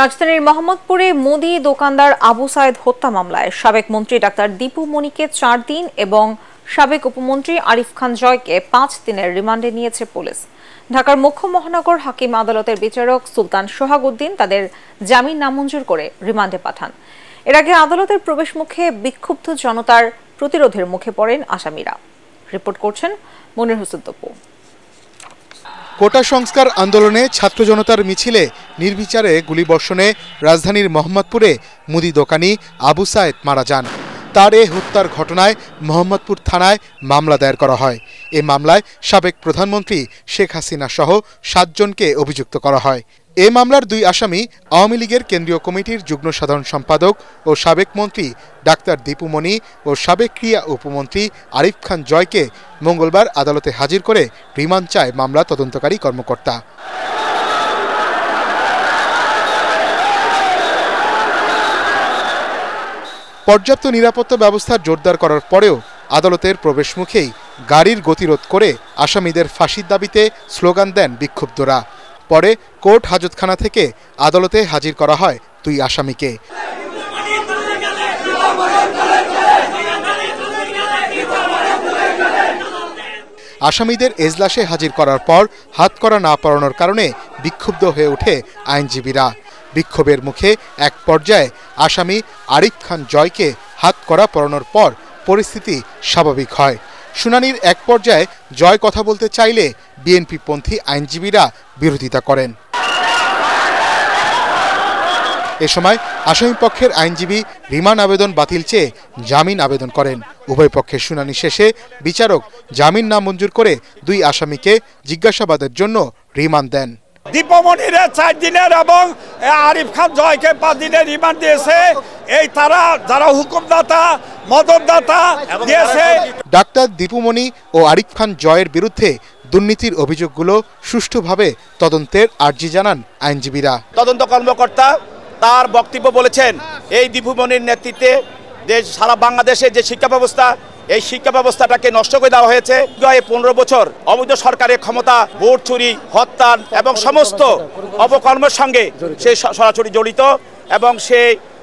রাজধানীর মোহাম্মদপুরে মোদি দোকানদার আবু সায়েদ হত্যা মামলায় সাবেক মন্ত্রী ডাক্তার দীপু মনিকে চার দিন এবং সাবেক উপমন্ত্রী আরিফ খান জয়কে পাঁচ দিনের রিমান্ডে নিয়েছে পুলিশ ঢাকার মুখ্য মহানগর হাকিম আদালতের বিচারক সুলতান সোহাগ উদ্দিন তাদের জামিন নামঞ্জুর করে রিমান্ডে পাঠান এর আগে আদালতের প্রবেশ মুখে বিক্ষুব্ধ জনতার প্রতিরোধের মুখে পড়েন আসামিরা রিপোর্ট করছেন মনির হোসেন তপু কোটা সংস্কার আন্দোলনে ছাত্র জনতার মিছিলে নির্বিচারে গুলিবর্ষণে রাজধানীর মোহাম্মদপুরে মুদি দোকানি আবু সায়েদ মারা যান তার এ হত্যার ঘটনায় মোহাম্মদপুর থানায় মামলা দায়ের করা হয় এ মামলায় সাবেক প্রধানমন্ত্রী শেখ হাসিনা সহ সাতজনকে অভিযুক্ত করা হয় এ মামলার দুই আসামি আওয়ামী লীগের কেন্দ্রীয় কমিটির যুগ্ম সাধারণ সম্পাদক ও সাবেক মন্ত্রী ডাক্তার দীপুমণি ও সাবেক ক্রিয়া উপমন্ত্রী আরিফ খান জয়কে মঙ্গলবার আদালতে হাজির করে রিমান্ড চায় মামলা তদন্তকারী কর্মকর্তা পর্যাপ্ত নিরাপত্তা ব্যবস্থা জোরদার করার পরেও আদালতের প্রবেশমুখেই গাড়ির গতিরোধ করে আসামিদের ফাঁসির দাবিতে স্লোগান দেন বিক্ষুব্ধরা পরে কোর্ট হাজতখানা থেকে আদালতে হাজির করা হয় দুই আসামিকে আসামিদের এজলাসে হাজির করার পর হাত করা না পড়ানোর কারণে বিক্ষুব্ধ হয়ে ওঠে আইনজীবীরা বিক্ষোভের মুখে এক পর্যায়ে আসামি আরিফ খান জয়কে হাত করা পড়ানোর পর পরিস্থিতি স্বাভাবিক হয় শুনানির এক পর্যায়ে জয় কথা বলতে চাইলে বিএনপিপন্থী আইনজীবীরা বিরোধিতা করেন এ সময় আসামিপক্ষের আইনজীবী রিমান্ড আবেদন বাতিল চেয়ে জামিন আবেদন করেন উভয় পক্ষের শুনানি শেষে বিচারক জামিন না মঞ্জুর করে দুই আসামিকে জিজ্ঞাসাবাদের জন্য রিমান্ড দেন দীপমণির চার দিনের এবং আরিফ খান জয়কে পাঁচ দিনের রিমান্ড দিয়েছে এই তারা যারা হুকুমদাতা ডাক্তার দীপুমণি ও আরিফ খান জয়ের বিরুদ্ধে দুর্নীতির অভিযোগগুলো সুষ্ঠুভাবে তদন্তের আর্জি জানান আইনজীবীরা তদন্ত কর্মকর্তা তার বক্তব্য বলেছেন এই দীপুমণির নেতৃত্বে দেশ সারা বাংলাদেশে যে শিক্ষা ব্যবস্থা এই শিক্ষা ব্যবস্থাটাকে নষ্ট করে দেওয়া হয়েছে পনেরো বছর অবৈধ সরকারের ক্ষমতা ভোট চুরি হত্যা এবং সমস্ত অপকর্মের সঙ্গে সে সরাসরি জড়িত এবং সে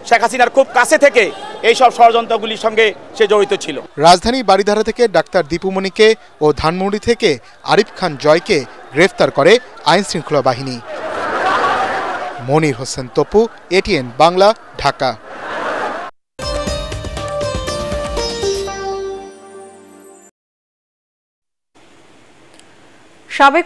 শেখ হাসিনার খুব কাছে থেকে এই সব ষড়যন্ত্রগুলির সঙ্গে সে জড়িত ছিল রাজধানী বাড়িধারা থেকে ডাক্তার দীপুমণিকে ও ধানমন্ডি থেকে আরিফ খান জয়কে গ্রেফতার করে আইনশৃঙ্খলা বাহিনী মনির হোসেন তপু এটিএন বাংলা ঢাকা সাবেক